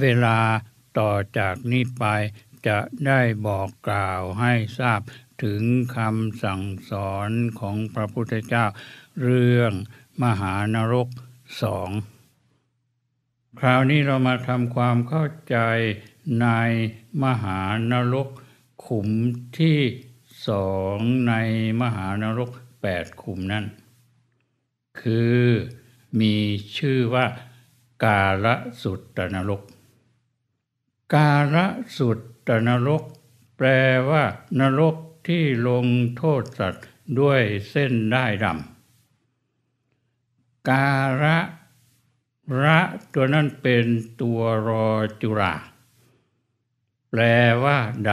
เวลาต่อจากนี้ไปจะได้บอกกล่าวให้ทราบถึงคำสั่งสอนของพระพุทธเจ้าเรื่องมหานรกสองคราวนี้เรามาทำความเข้าใจในมหานรก ขุมที่สองในมหานรกแปดขุมนั้นคือมีชื่อว่ากาลสุตตนรกกาละสุดตนรก แปลว่า นรกที่ลงโทษสัตว์ด้วยเส้นได้ดำ กาละระตัวนั้นเป็นตัวรอจุรา แปลว่าด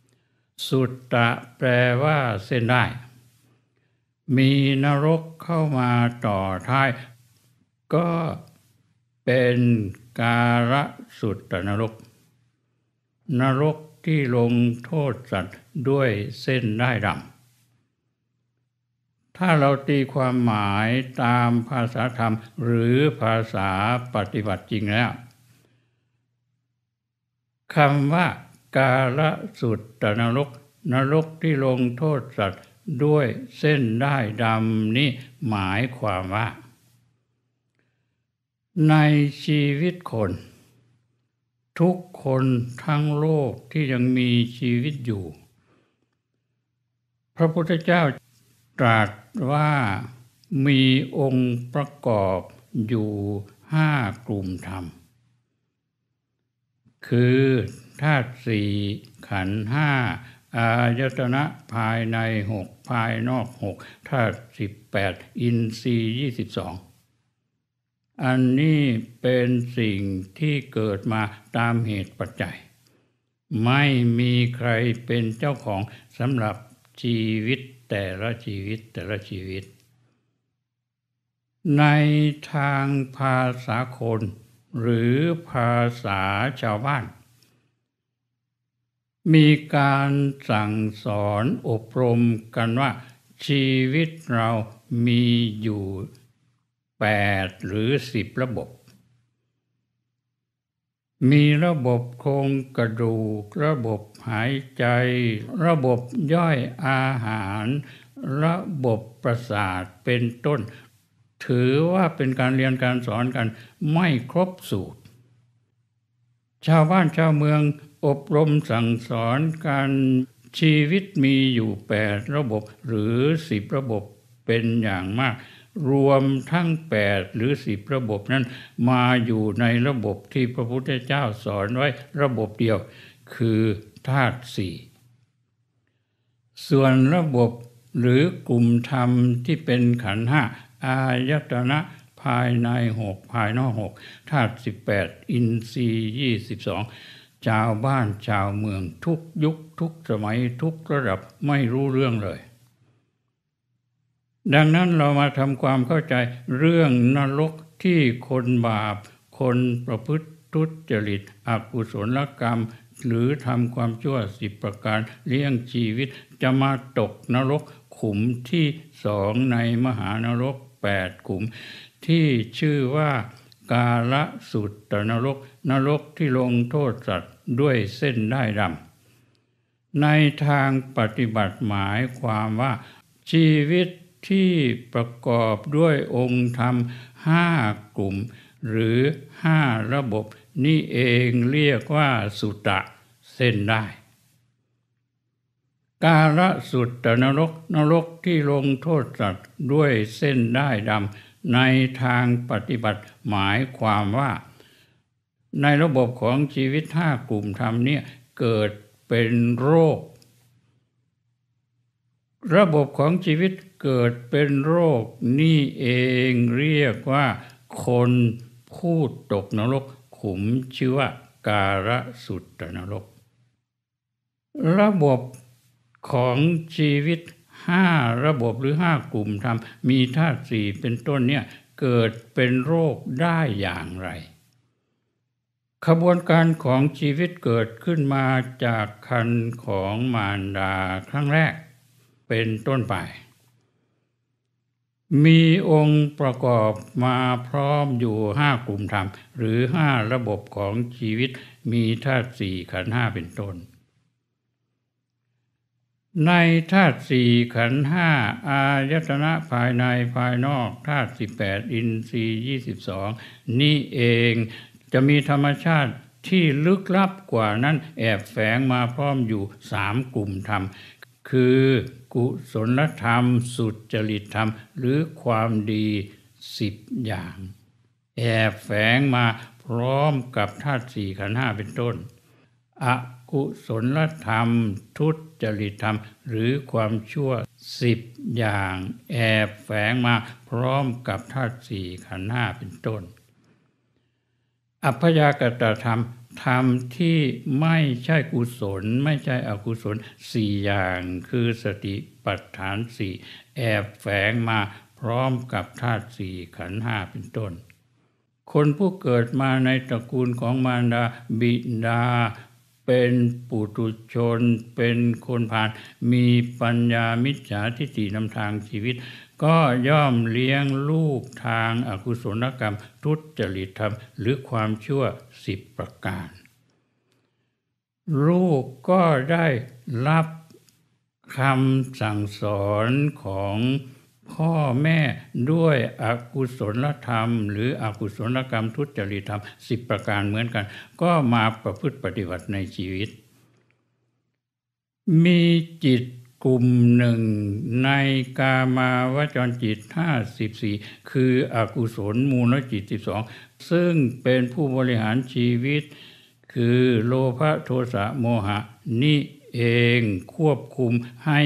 ำ สุตตะแปลว่าเส้นได้ มีนรกเข้ามาต่อท้าย ก็เป็นการะสุตตนรกนรกที่ลงโทษสัตว์ด้วยเส้นได้ดำ ถ้าเราตีความหมายตามภาษาธรรม หรือภาษาปฏิบัติจริงแล้ว คำว่า กาลสุดตนรกนรกที่ลงโทษสัตว์ด้วยเส้นได้ดำ นี้ หมายความว่า ในชีวิตคนทุกคนทั้งโลกที่ยังมีชีวิตอยู่ พระพุทธเจ้าตรัสว่ามีองค์ประกอบอยู่ห้ากลุ่มธรรม คือธาตุสี่ขันห้าอายตนะ ภายในหกภายนอกหกธาตุสิบแปดอินทรีย์ยี่สิบสองอันนี้เป็นสิ่งที่เกิดมาตามเหตุปัจจัย ไม่มีใครเป็นเจ้าของสำหรับชีวิตแต่ละชีวิตแต่ละชีวิต ในทางภาษาคนหรือภาษาชาวบ้าน มีการสั่งสอนอบรมกันว่าชีวิตเรามีอยู่8 หรือ 10 ระบบ มีระบบโครงกระดูก ระบบหายใจ ระบบย่อยอาหาร ระบบประสาทเป็นต้น ถือว่าเป็นการเรียนการสอนกันไม่ครบสูตร ชาวบ้านชาวเมืองอบรมสั่งสอนการชีวิตมีอยู่ 8 ระบบหรือ 10 ระบบเป็นอย่างมากรวมทั้งแปดหรือสิบระบบนั้นมาอยู่ในระบบที่พระพุทธเจ้าสอนไว้ระบบเดียวคือธาตุสี่ส่วนระบบหรือกลุ่มธรรมที่เป็นขันห้าอายตนะ ภายในหกภายนอกหกธาตุสิบแปดอินทรีย์ยี่สิบสองชาวบ้านชาวเมืองทุกยุค ทุกสมัย ทุกระดับไม่รู้เรื่องเลยดังนั้นเรามาทำความเข้าใจเรื่องนรกที่คนบาป คนประพฤติทุจริตอกุศลกรรม หรือทำความชั่วสิบประการเลี้ยงชีวิตจะมาตกนรกขุมที่สองในมหานรกแปดขุม ที่ชื่อว่ากาละสุดตนรกนรกที่ลงโทษสัตว์ด้วยเส้นได้ดำในทางปฏิบัติหมายความว่า ชีวิตที่ประกอบด้วยองค์ธรรมห้ากลุ่มหรือห้าระบบนี่เองเรียกว่าสุตะเส้นได้ กาลสุตตนรกนรกที่ลงโทษสัตว์ด้วยเส้นได้ดำในทางปฏิบัติหมายความว่า ในระบบของชีวิตห้ากลุ่มธรรมเนี่ยเกิดเป็นโรคระบบของชีวิตเกิดเป็นโรคนี่เองเรียกว่าคนผู้ตกนรกขุมชื่อว่าการสุดตนรก ระบบของชีวิตห้าระบบหรือห้ากลุ่มธรรมมีธาตุสี่เป็นต้นเนี่ยเกิดเป็นโรคได้อย่างไรขบวนการของชีวิตเกิดขึ้นมาจากคันของมารดาครั้งแรกเป็นต้นไป มีองค์ประกอบมาพร้อมอยู่ห้ากลุ่มธรรม หรือห้าระบบของชีวิตมีธาตุสี่ขันห้าเป็นต้น ในธาตุสี่ขันห้าอายตนะภายใน ภายนอกธาตุสิบแปดอินทรีย์ยี่สิบสองนี่เองจะมีธรรมชาติที่ลึกลับกว่านั้นแอบแฝงมาพร้อมอยู่สามกลุ่มธรรมคือกุศลธรรมสุจริตธรรมหรือความดีสิบอย่าง แอบแฝงมาพร้อมกับธาตุสี่ขันห้าเป็นต้นอกุศลธรรมทุจริตธรรมหรือความชั่วสิบอย่าง แอบแฝงมาพร้อมกับธาตุสี่ขันห้าเป็นต้น อัพยากตธรรมธรรมที่ไม่ใช่กุศลไม่ใช่อกุศลสี่อย่างคือสติปัฏฐานสี่ แอบแฝงมาพร้อมกับธาตุสี่ขันห้าเป็นต้น คนผู้เกิดมาในตระกูลของมารดาบิดา เป็นปุตุชนเป็นคนผ่านมีปัญญามิจฉาทิฏฐินำทางชีวิตก็ย่อมเลี้ยงลูกทางอากุศลกรรมทุจริตธรรม หรือความชั่วสิบประการลูกก็ได้รับคำสั่งสอนของพ่อแม่ด้วยอกุศลธรรม หรืออกุศลกรรมทุจริตธรรมสิบประการเหมือนกัน ก็มาประพฤติปฏิบัติในชีวิต มีจิตกลุ่มหนึ่งในกามาวจรจิต54คืออกุศลมูลจิต 12 ซึ่งเป็นผู้บริหารชีวิต คือโลภะโทสะโมหะ นี่เองควบคุมให้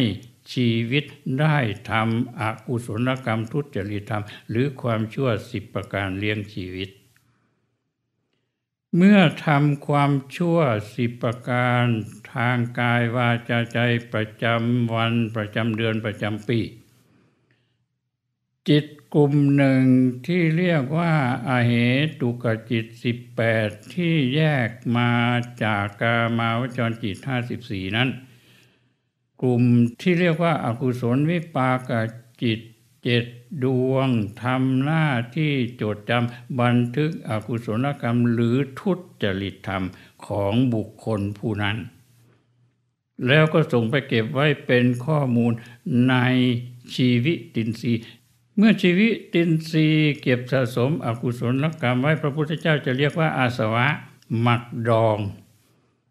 ชีวิตได้ทำอกุศลกรรมทุจริตธรรม หรือความชั่วสิบประการเลี้ยงชีวิตเมื่อทำความชั่วสิบประการทางกายวาจาใจประจำวันประจำเดือนประจำปี จิตกลุ่มหนึ่งที่เรียกว่าอาเหตุกจิตปดที่แยกมาจากกามาวจรจิตาสสิบี่นั้น กลุ่มที่เรียกว่าอากุศลวิปากจิตเจ็ดดวงทำหน้าที่จดจำบันทึกอกุศลกรรมหรือทุจริตธรรมของบุคคลผู้นั้น แล้วก็ส่งไปเก็บไว้เป็นข้อมูลในชีวิตินทรีเมื่อชีวิตินทรีเก็บสะสมอกุศลกรรมไว้พระพุทธเจ้าจะเรียกว่าอาสวะหมักดอง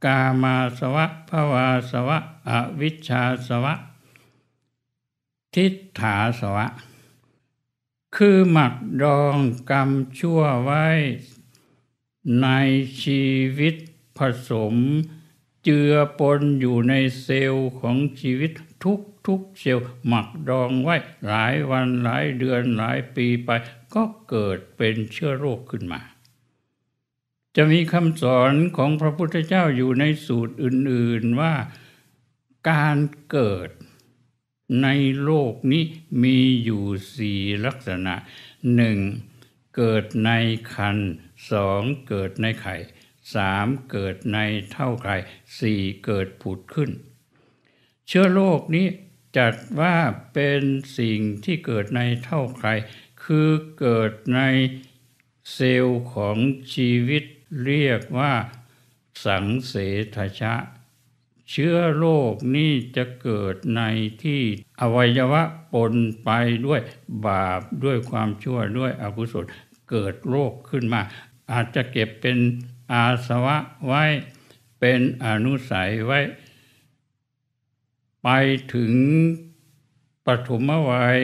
กามาสวะภวาสวะอวิชชาสวะ ทิฏฐาสวะคือหมักดองกรรมชั่วไว้ในชีวิตผสมเจือปนอยู่ในเซลล์ของชีวิตทุกทุกเซลล์หมักดองไว้หลายวันหลายเดือนหลายปีไปก็เกิดเป็นเชื้อโรคขึ้นมา จะมีคำสอนของพระพุทธเจ้าอยู่ในสูตรอื่นๆว่าการเกิดในโลกนี้มีอยู่สี่ลักษณะหนึ่งเกิดในคันสองเกิดในไข่สามเกิดในเท่าไข่สี่เกิดผุดขึ้น เชื้อโรคนี้จัดว่าเป็นสิ่งที่เกิดในเท่าไข่คือเกิดในเซลล์ของชีวิตเรียกว่าสังเสทชะเชื้อโรคนี่จะเกิดในที่อวัยวะปนไปด้วยบาปด้วยความชั่วด้วยอกุศลเกิดโรคขึ้นมา อาจจะเก็บเป็นอาสวะไว้ เป็นอนุสัยไว้ ไปถึงปฐมวัย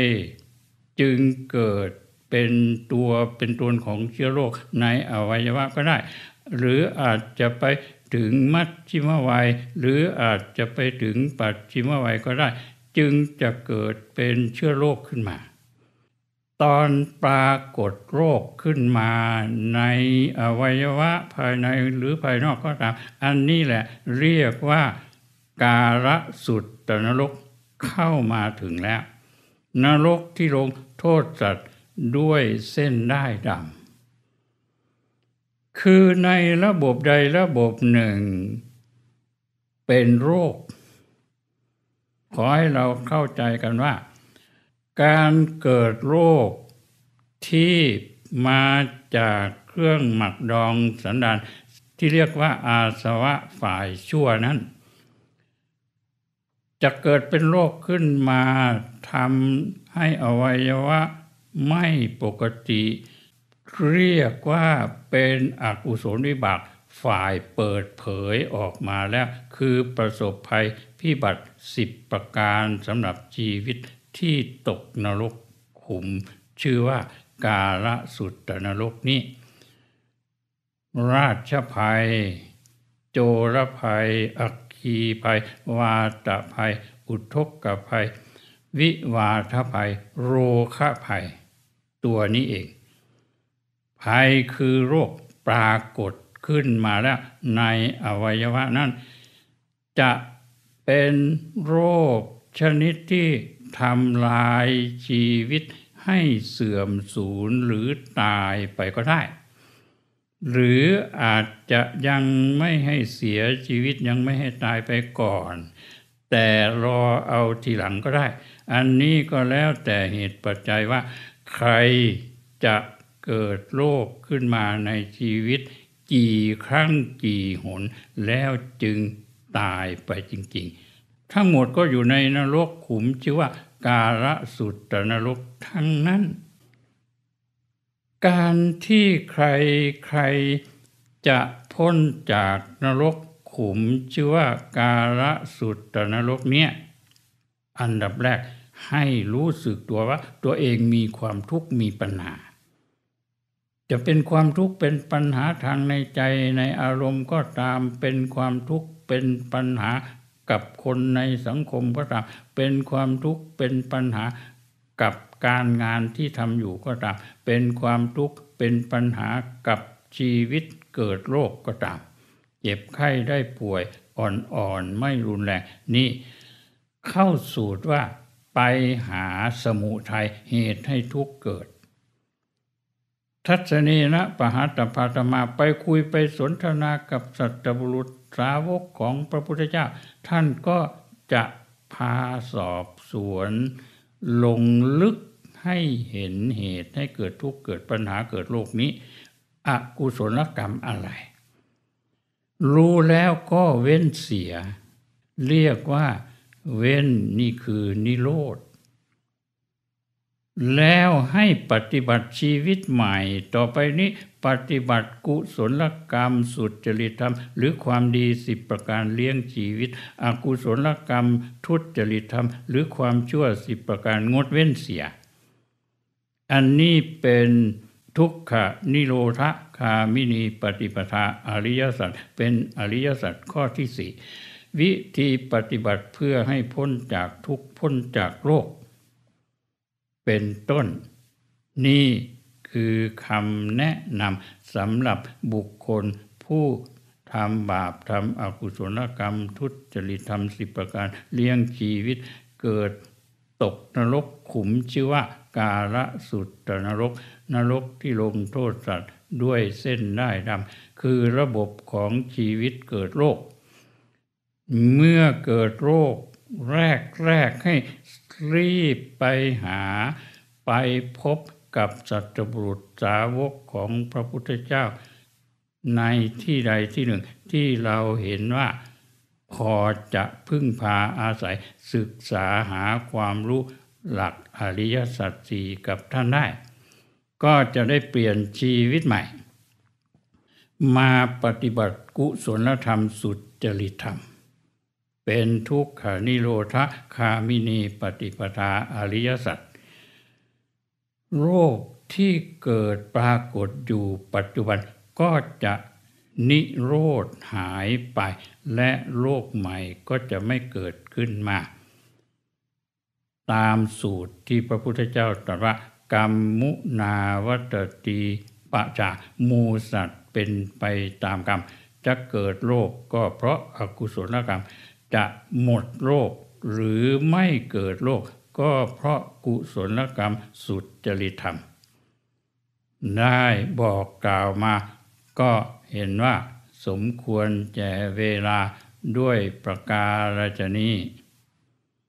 จึงเกิดเป็นตัวเป็นตันของเชื้อโรคในอวัยวะก็ได้ หรืออาจจะไปถึงมัชชิมวัยหรืออาจจะไปถึงปัจชิมวัยก็ได้ จึงจะเกิดเป็นเชื้อโรคขึ้นมา ตอนปรากฏโรคขึ้นมาในอวัยวะภายในหรือภายนอกก็ตาม อันนี้แหละเรียกว่าการะสุดตนรกเข้ามาถึงแล้ว นรกที่ลงโทษสัตว์ด้วยเส้นได้ดำคือในระบบใดระบบหนึ่ง เป็นโรค ขอให้เราเข้าใจกันว่า การเกิดโรคที่มาจากเครื่องหมักดองสันดาน ที่เรียกว่าอาสวะฝ่ายชั่วนั้น จะเกิดเป็นโรคขึ้นมาทำให้อวัยวะไม่ปกติเรียกว่าเป็นอกุศลวิบากฝ่ายเปิดเผยออกมาแล้วคือประสบภัยพิบัติสิบประการสำหรับชีวิตที่ตกนรกขุม ชื่อว่ากาลสุตนรกนี้ ราชภัย โจรภัย อักคีภัย วาตภัย อุทกภัย วิวาทภัย โรคภัย ตัวนี้เองภัยคือโรคปรากฏขึ้นมาแล้วในอวัยวะนั้นจะเป็นโรคชนิดที่ทำลายชีวิตให้เสื่อมสูญหรือตายไปก็ได้ หรืออาจจะยังไม่ให้เสียชีวิตยังไม่ให้ตายไปก่อน แต่รอเอาทีหลังก็ได้ อันนี้ก็แล้วแต่เหตุปัจจัยว่าใครจะเกิดโรคขึ้นมาในชีวิตกี่ครั้งกี่หน แล้วจึงตายไปจริงๆ ทั้งหมดก็อยู่ในนรกขุมชื่อว่า การะสุดนรกทั้งนั้น การที่ใครใครจะพ้นจากนรกขุมชื่อว่าการะสุดนรกเนี่ยอันดับแรกให้รู้สึกตัวว่าตัวเองมีความทุกข์มีปัญหาจะเป็นความทุกข์เป็นปัญหาทางในใจในอารมณ์ก็ตามเป็นความทุกข์เป็นปัญหากับคนในสังคมก็ตามเป็นความทุกข์เป็นปัญหากับการงานที่ทำอยู่ก็ตาม เป็นความทุกข์เป็นปัญหากับชีวิตเกิดโรคก็ตามเจ็บไข้ได้ป่วยอ่อนๆไม่รุนแรงนี่เข้าสูตรว่าไปหาสมุทัยเหตุให้ทุกข์เกิดทัศนีนะปะหาตภาตมาไปคุยไปสนทนากับสัตบุรุษสาวกของพระพุทธเจ้า ท่านก็จะพาสอบสวน ลงลึกให้เห็นเหตุให้เกิดทุกข์เกิดปัญหาเกิดโลกนี้อกุศลกรรมอะไร รู้แล้วก็เว้นเสีย เรียกว่าเว้นนี่คือนิโรธแล้วให้ปฏิบัติชีวิตใหม่ ต่อไปนี้ปฏิบัติกุศลกรรมสุจริตธรรม หรือความดีสิบประการเลี้ยงชีวิตอกุศลกรรมทุจริตธรรม หรือความชั่วสิบประการงดเว้นเสีย อันนี้เป็นทุกขนิโรธคามินีปฏิปทาอริยสัจเป็นอริยสัจข้อที่สี่วิธีปฏิบัติเพื่อให้พ้นจากทุกพ้นจากโรคเป็นต้น นี่คือคำแนะนำสำหรับบุคคลผู้ทำบาปทำอกุศลกรรมทุจริตทำสิบประการ เลี้ยงชีวิตเกิดตกนรกขุมชื่อว่า กาละสุดตนรก นรกที่ลงโทษสัตว์ด้วยเส้นได้ดำคือระบบของชีวิตเกิดโรคเมื่อเกิดโรคแรกแรกให้ รีบไปหาไปพบกับ สัจบุรุษสาวกของพระพุทธเจ้าในที่ใดที่หนึ่ง ที่เราเห็นว่าพอจะพึ่งพาอาศัย ศึกษาหาความรู้หลักอริยสัจสี่กับท่านได้ ก็จะได้เปลี่ยนชีวิตใหม่ มาปฏิบัติกุศลธรรมสุดจริตธรรมเป็นทุกขนิโรธคามินีปฏิปทาอริยสัจโรคที่เกิดปรากฏอยู่ปัจจุบันก็จะนิโรธหายไป และโรคใหม่ก็จะไม่เกิดขึ้นมา ตามสูตรที่พระพุทธเจ้าตรัสว่ากรรมมุนาวัตตีปะจามูสัตเป็นไปตามกรรม จะเกิดโรคกก็เพราะอากุศลกรรมจะหมดโรคหรือไม่เกิดโรคก็เพราะกุศลกรรมสุจริธรรม ได้บอกกล่าวมาก็เห็นว่าสมควรแก่เวลาด้วยประการนี้